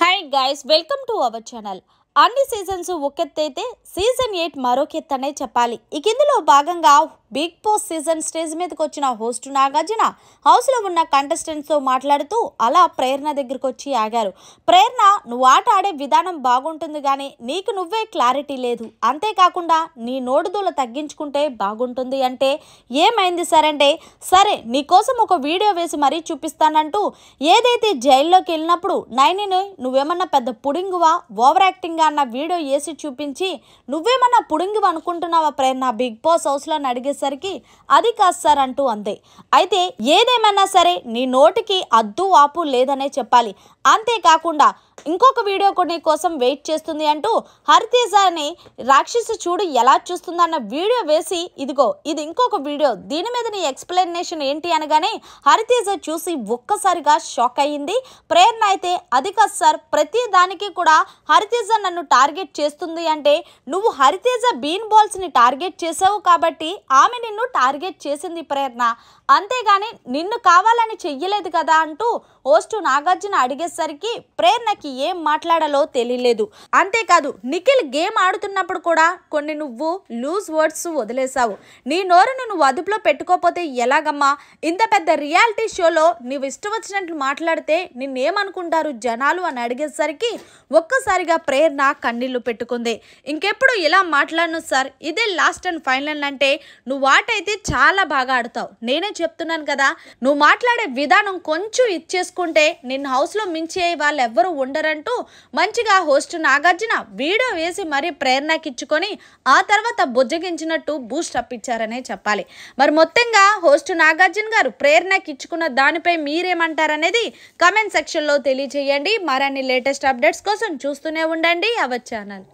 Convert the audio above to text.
hi guys welcome to our channel అన్ని seasons ఒకెత్తైతే season eight మరొకెత్తనే చెప్పాలి ఇక ఇందులో భాగంగా బిగ్ బాస్ సీజన్ స్టేజ్ మీదకి వచ్చిన హోస్ట్ నాగార్జున హౌస్లో ఉన్న కంటెస్టెంట్స్తో మాట్లాడుతూ అలా ప్రేరణ దగ్గరికి వచ్చి ఆగారు ప్రేరణ నువ్వు ఆట ఆడే విధానం బాగుంటుంది కానీ నీకు నువ్వే క్లారిటీ లేదు అంతేకాకుండా నీ నోడుదూల తగ్గించుకుంటే బాగుంటుంది అంటే ఏమైంది సరంటే సరే నీకోసం ఒక వీడియో వేసి మరీ చూపిస్తానంటూ ఏదైతే జైల్లోకి వెళ్ళినప్పుడు నైనిని నువ్వేమన్నా పెద్ద పుడింగువా ఓవర్ యాక్టింగ్గా అన్న వీడియో వేసి చూపించి నువ్వేమన్నా పుడింగువా అనుకుంటున్నావా ప్రేరణ బిగ్ బాస్ హౌస్లో అడిగేసి అనేసరికి అది కాదు సార్ అంటూ అందే అయితే ఏదేమైనా సరే నీ నోటికి అద్దు వాపు లేదనే చెప్పాలి అంతేకాకుండా ఇంకొక వీడియో కొన్ని కోసం వెయిట్ చేస్తుంది అంటూ హరితేజాని రాక్షసి చూడు ఎలా చూస్తుందన్న వీడియో వేసి ఇదిగో ఇది ఇంకొక వీడియో దీని మీద నీ ఎక్స్ప్లెనేషన్ ఏంటి అనగానే హరితేజ చూసి ఒక్కసారిగా షాక్ అయ్యింది ప్రేరణ అయితే అది కాదు సార్ ప్రతి దానికి కూడా హరితేజ నన్ను టార్గెట్ చేస్తుంది అంటే నువ్వు హరితేజ బీన్ బాల్స్ని టార్గెట్ చేసావు కాబట్టి ఆమె నిన్ను టార్గెట్ చేసింది ప్రేరణ అంతేగాని నిన్ను కావాలని చెయ్యలేదు కదా అంటూ ఓస్టు నాగార్జున అడిగే వచ్చేసరికి ప్రేరణకి ఏం మాట్లాడాలో తెలియలేదు అంతేకాదు నిఖిల్ గేమ్ ఆడుతున్నప్పుడు కూడా కొన్ని నువ్వు లూజ్ వర్డ్స్ వదిలేశావు నీ నోరును నువ్వు అదుపులో పెట్టుకోపోతే ఎలాగమ్మా ఇంత పెద్ద రియాలిటీ షోలో నువ్వు ఇష్టం వచ్చినట్లు మాట్లాడితే నిన్నేమనుకుంటారు జనాలు అని అడిగేసరికి ఒక్కసారిగా ప్రేరణ కన్నీళ్లు పెట్టుకుంది ఇంకెప్పుడు ఇలా మాట్లాడను సార్ ఇదే లాస్ట్ అండ్ ఫైనల్ అంటే నువ్వు వాటైతే చాలా బాగా ఆడతావు నేనే చెప్తున్నాను కదా నువ్వు మాట్లాడే విధానం కొంచెం ఇచ్చేసుకుంటే నిన్ను హౌస్లో మీ వాళ్ళు ఎవ్వరూ ఉండరంటూ మంచిగా హోస్ట్ నాగార్జున వీడియో వేసి మరీ ప్రేరణకిచ్చుకొని ఆ తర్వాత బుజ్జగించినట్టు బూస్ట్ అప్ ఇచ్చారనే చెప్పాలి మరి మొత్తంగా హోస్ట్ నాగార్జున గారు ప్రేరణకిచ్చుకున్న దానిపై మీరేమంటారనేది కమెంట్ సెక్షన్లో తెలియజేయండి మరిన్ని లేటెస్ట్ అప్డేట్స్ కోసం చూస్తూనే ఉండండి అవర్ ఛానల్